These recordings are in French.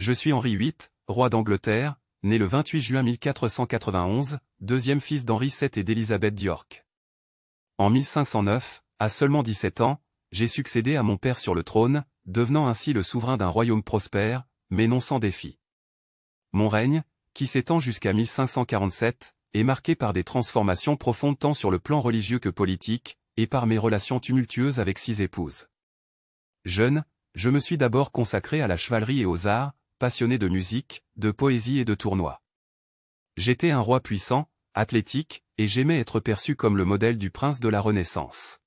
Je suis Henri VIII, roi d'Angleterre, né le 28 juin 1491, deuxième fils d'Henri VII et d'Élisabeth d'York. En 1509, à seulement 17 ans, j'ai succédé à mon père sur le trône, devenant ainsi le souverain d'un royaume prospère, mais non sans défi. Mon règne, qui s'étend jusqu'à 1547, est marqué par des transformations profondes tant sur le plan religieux que politique, et par mes relations tumultueuses avec six épouses. Jeune, je me suis d'abord consacré à la chevalerie et aux arts, passionné de musique, de poésie et de tournois. J'étais un roi puissant, athlétique, et j'aimais être perçu comme le modèle du prince de la Renaissance.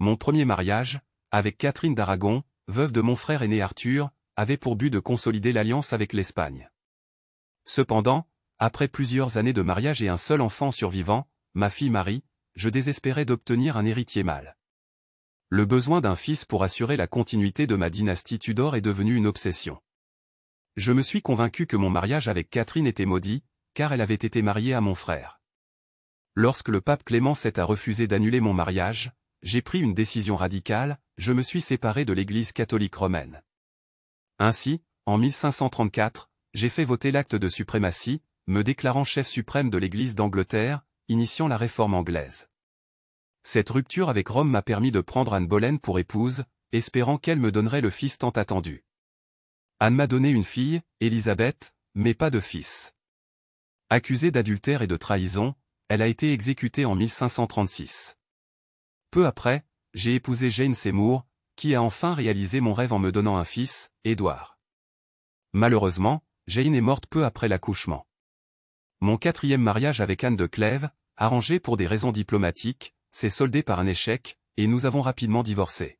Mon premier mariage, avec Catherine d'Aragon, veuve de mon frère aîné Arthur, avait pour but de consolider l'alliance avec l'Espagne. Cependant, après plusieurs années de mariage et un seul enfant survivant, ma fille Marie, je désespérais d'obtenir un héritier mâle. Le besoin d'un fils pour assurer la continuité de ma dynastie Tudor est devenu une obsession. Je me suis convaincu que mon mariage avec Catherine était maudit, car elle avait été mariée à mon frère. Lorsque le pape Clément VII a refusé d'annuler mon mariage, j'ai pris une décision radicale, je me suis séparé de l'Église catholique romaine. Ainsi, en 1534, j'ai fait voter l'acte de suprématie, me déclarant chef suprême de l'Église d'Angleterre, initiant la réforme anglaise. Cette rupture avec Rome m'a permis de prendre Anne Boleyn pour épouse, espérant qu'elle me donnerait le fils tant attendu. Anne m'a donné une fille, Elisabeth, mais pas de fils. Accusée d'adultère et de trahison, elle a été exécutée en 1536. Peu après, j'ai épousé Jane Seymour, qui a enfin réalisé mon rêve en me donnant un fils, Édouard. Malheureusement, Jane est morte peu après l'accouchement. Mon quatrième mariage avec Anne de Clèves, arrangé pour des raisons diplomatiques, s'est soldé par un échec, et nous avons rapidement divorcé.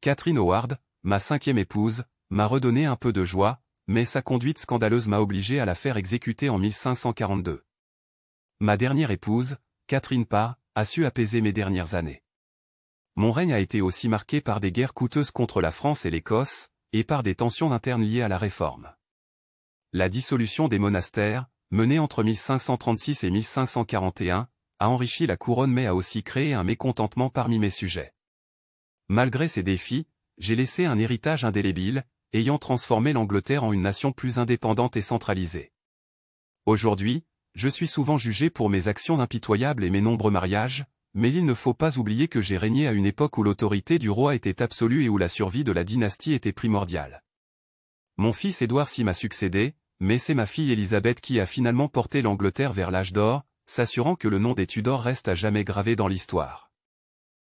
Catherine Howard, ma cinquième épouse, m'a redonné un peu de joie, mais sa conduite scandaleuse m'a obligé à la faire exécuter en 1542. Ma dernière épouse, Catherine Parr, a su apaiser mes dernières années. Mon règne a été aussi marqué par des guerres coûteuses contre la France et l'Écosse, et par des tensions internes liées à la Réforme. La dissolution des monastères, menée entre 1536 et 1541, a enrichi la couronne mais a aussi créé un mécontentement parmi mes sujets. Malgré ces défis, j'ai laissé un héritage indélébile, ayant transformé l'Angleterre en une nation plus indépendante et centralisée. Aujourd'hui, je suis souvent jugé pour mes actions impitoyables et mes nombreux mariages, mais il ne faut pas oublier que j'ai régné à une époque où l'autorité du roi était absolue et où la survie de la dynastie était primordiale. Mon fils Édouard s'y m'a succédé, mais c'est ma fille Élisabeth qui a finalement porté l'Angleterre vers l'âge d'or, s'assurant que le nom des Tudors reste à jamais gravé dans l'histoire.